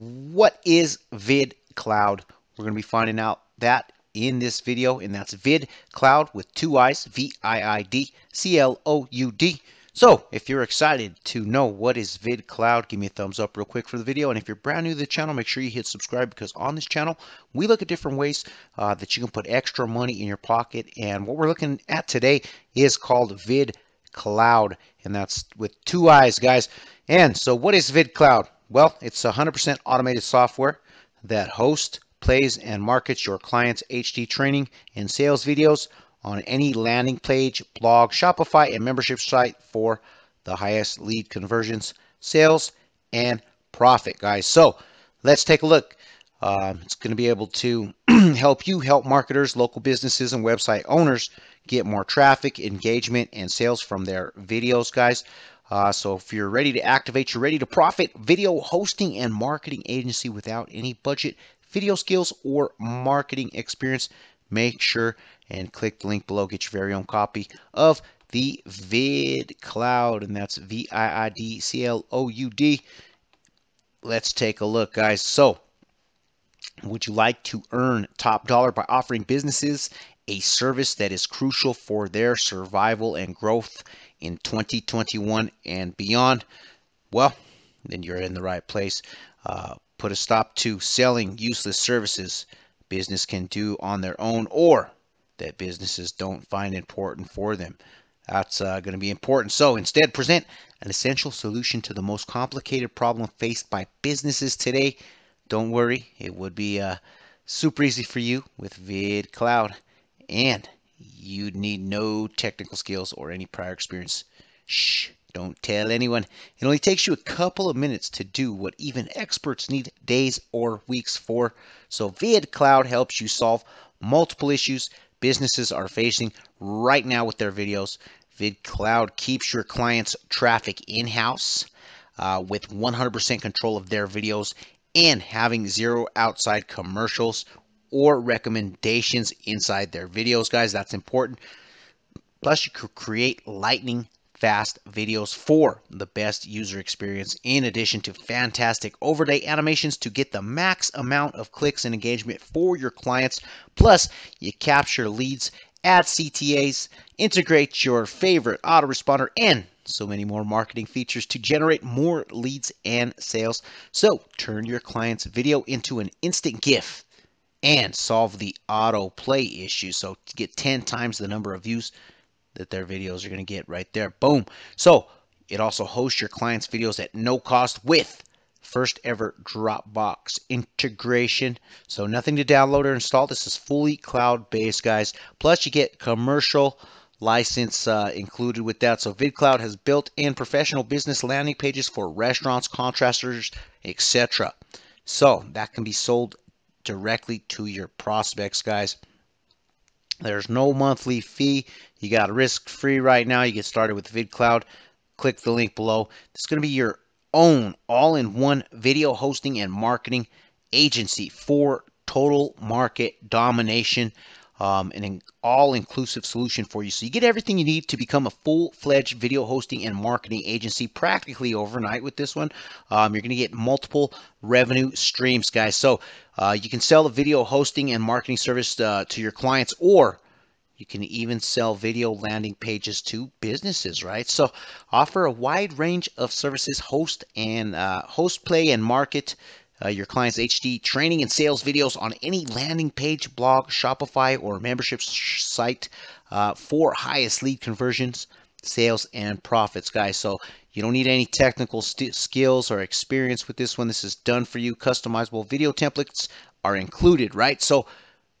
What is VidCloud? We're going to be finding out that in this video, and that's VidCloud with two I's, V-I-I-D, C-L-O-U-D. So if you're excited to know what is VidCloud, give me a thumbs up real quick for the video. And if you're brand new to the channel, make sure you hit subscribe because on this channel, we look at different ways uh, that you can put extra money in your pocket. And what we're looking at today is called VidCloud, and that's with two I's, guys. And so what is VidCloud? Well, it's 100% automated software that hosts, plays, and markets your client's HD training and sales videos on any landing page, blog, Shopify, and membership site for the highest lead conversions, sales, and profit, guys. So let's take a look. Uh, it's going to be able to help you help marketers, local businesses, and website owners get more traffic, engagement, and sales from their videos, guys. Uh, so if you're ready to activate your ready to profit video hosting and marketing agency without any budget, video skills, or marketing experience, make sure and click the link below. Get your very own copy of the Vid Cloud, and that's V I I D C L O U D. Let's take a look, guys. So, would you like to earn top dollar by offering businesses a service that is crucial for their survival and growth? in 2021 and beyond, well, then you're in the right place. Uh, put a stop to selling useless services business can do on their own or that businesses don't find important for them. That's uh, going to be important. So instead, present an essential solution to the most complicated problem faced by businesses today. Don't worry, it would be uh, super easy for you with VidCloud. And you need no technical skills or any prior experience. Shh, don't tell anyone. It only takes you a couple of minutes to do what even experts need days or weeks for. So VidCloud helps you solve multiple issues businesses are facing right now with their videos. VidCloud keeps your clients' traffic in-house uh, with 100% control of their videos and having zero outside commercials or recommendations inside their videos, guys. That's important. Plus, you could create lightning fast videos for the best user experience in addition to fantastic overlay animations to get the max amount of clicks and engagement for your clients. Plus, you capture leads, add CTAs, integrate your favorite autoresponder, and so many more marketing features to generate more leads and sales. So turn your client's video into an instant gift and solve the autoplay issue. So get 10 times the number of views that their videos are going to get right there. Boom. So it also hosts your clients' videos at no cost with first ever Dropbox integration. So nothing to download or install. This is fully cloud-based, guys. Plus you get commercial license uh, included with that. So VidCloud has built-in professional business landing pages for restaurants, contractors, etc. So that can be sold directly to your prospects, guys. There's no monthly fee. You got risk free right now. You get started with VidCloud. Click the link below. It's going to be your own all in one video hosting and marketing agency for total market domination um, an all-inclusive solution for you. So you get everything you need to become a full-fledged video hosting and marketing agency practically overnight with this one. Um, you're going to get multiple revenue streams, guys. So uh, you can sell the video hosting and marketing service uh, to your clients or you can even sell video landing pages to businesses, right? So offer a wide range of services, host and uh, host play and market uh, your client's HD training and sales videos on any landing page, blog, Shopify, or membership sh- site uh, for highest lead conversions, sales, and profits, guys. So you don't need any technical st- skills or experience with this one. This is done for you. Customizable video templates are included, right? So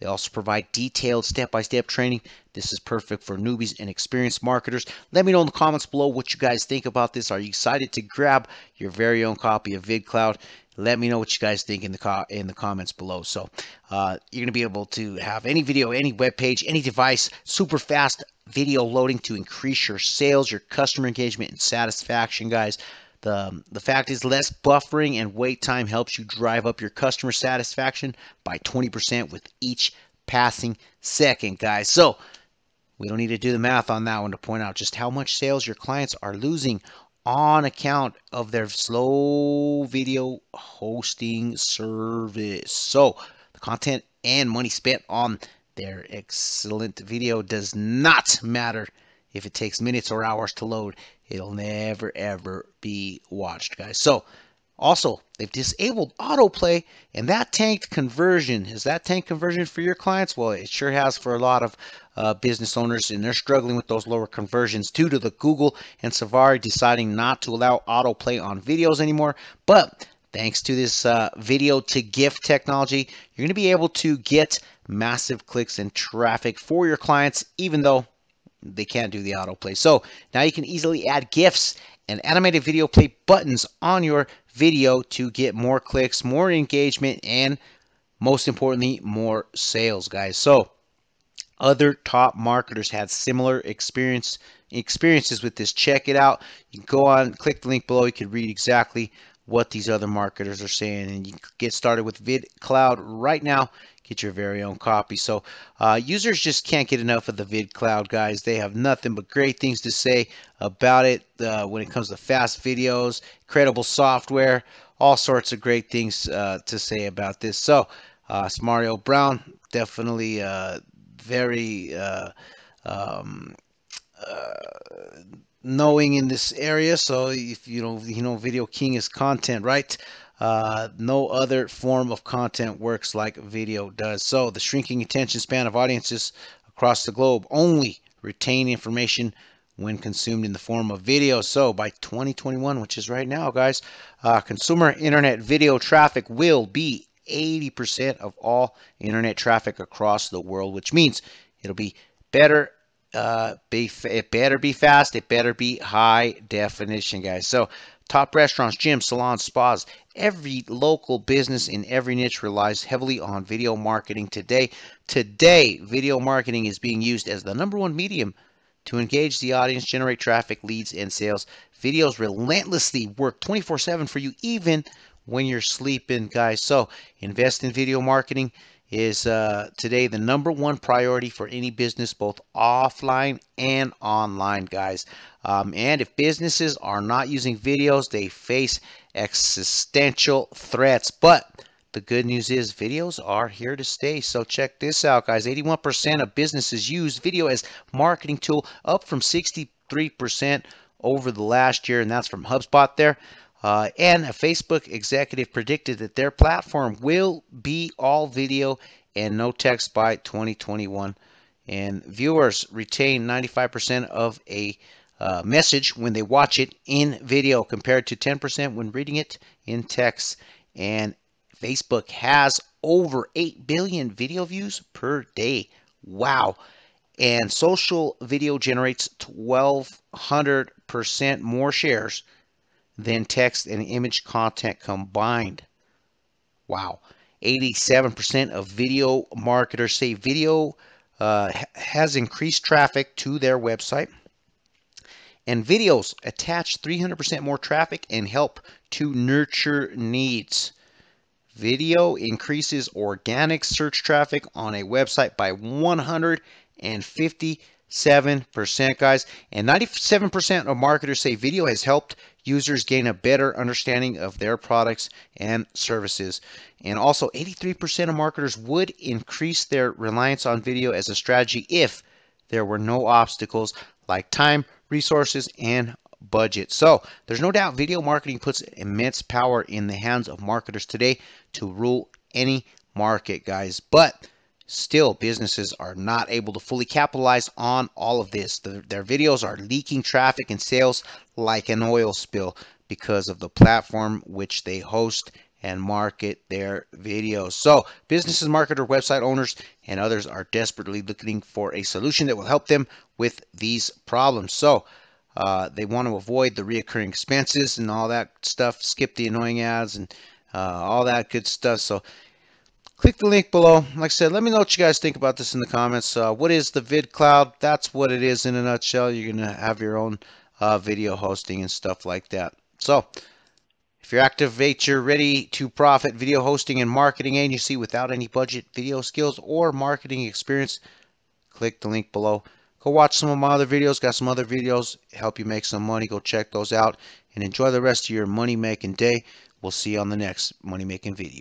they also provide detailed step by step training. This is perfect for newbies and experienced marketers. Let me know in the comments below what you guys think about this. Are you excited to grab your very own copy of VidCloud? let me know what you guys think in the co- in the comments below. So uh, you're going to be able to have any video, any web page, any device, super fast video loading to increase your sales, your customer engagement, and satisfaction, guys. The, the fact is less buffering and wait time helps you drive up your customer satisfaction by 20% with each passing second, guys. So we don't need to do the math on that one to point out just how much sales your clients are losing on account of their slow video hosting service. So, the content and money spent on their excellent video does not matter if it takes minutes or hours to load. It'll never ever be watched, guys. So, also, they've disabled autoplay, and that tanked conversion. Is that tank conversion for your clients? Well, it sure has for a lot of uh, business owners, and they're struggling with those lower conversions due to the Google and Safari deciding not to allow autoplay on videos anymore. But thanks to this uh, video to gift technology, you're going to be able to get massive clicks and traffic for your clients, even though they can't do the autoplay. So now you can easily add GIFs and animated video play buttons on your video to get more clicks, more engagement, and most importantly, more sales, guys. So other top marketers had similar experience experiences with this. Check it out. You can go on, click the link below. You can read exactly what these other marketers are saying. And you get started with VidCloud right now. Get your very own copy. So uh, users just can't get enough of the VidCloud guys. They have nothing but great things to say about it uh, when it comes to fast videos, credible software, all sorts of great things uh, to say about this. So uh, it's Mario Brown, definitely uh, very uh, um, knowing in this area. So if you know, you know, Video King is content, right? Uh, no other form of content works like video does. So the shrinking attention span of audiences across the globe only retain information when consumed in the form of video. So by 2021, which is right now, guys, uh, consumer internet video traffic will be 80% of all internet traffic across the world, which means it'll be better uh, be it better be fast. It better be high definition, guys. So top restaurants, gyms, salons, spas, every local business in every niche relies heavily on video marketing today. Today, video marketing is being used as the number one medium to engage the audience, generate traffic, leads, and sales. Videos relentlessly work 24/7 for you, even when you're sleeping, guys. So invest in video marketing is uh, today the number one priority for any business, both offline and online, guys. Um, and if businesses are not using videos, they face existential threats. But the good news is videos are here to stay. So check this out, guys. 81% of businesses use video as marketing tool, up from 63% over the last year, and that's from HubSpot there. Uh, and a Facebook executive predicted that their platform will be all video and no text by 2021. And viewers retain 95% of a uh, message when they watch it in video compared to 10% when reading it in text. And Facebook has over 8 billion video views per day. Wow. And social video generates 1,200% more shares than text and image content combined. Wow. 87% of video marketers say video uh, has increased traffic to their website. And videos attach 300% more traffic and help to nurture needs. Video increases organic search traffic on a website by 157%, guys. And 97% of marketers say video has helped users gain a better understanding of their products and services. And also, 83% of marketers would increase their reliance on video as a strategy if there were no obstacles like time, resources, and budget. So there's no doubt video marketing puts immense power in the hands of marketers today to rule any market, guys. But still businesses are not able to fully capitalize on all of this. The, their videos are leaking traffic and sales like an oil spill because of the platform which they host and market their videos. So businesses, marketer, website owners, and others are desperately looking for a solution that will help them with these problems. So uh, they want to avoid the reoccurring expenses and all that stuff, skip the annoying ads and uh, all that good stuff. So click the link below. Like I said, let me know what you guys think about this in the comments. Uh, what is the VidCloud? That's what it is in a nutshell. You're going to have your own uh, video hosting and stuff like that. So if you activate your ready to profit video hosting and marketing agency without any budget, video skills, or marketing experience, click the link below. Go watch some of my other videos. Got some other videos help you make some money. Go check those out and enjoy the rest of your money making day. We'll see you on the next money making video.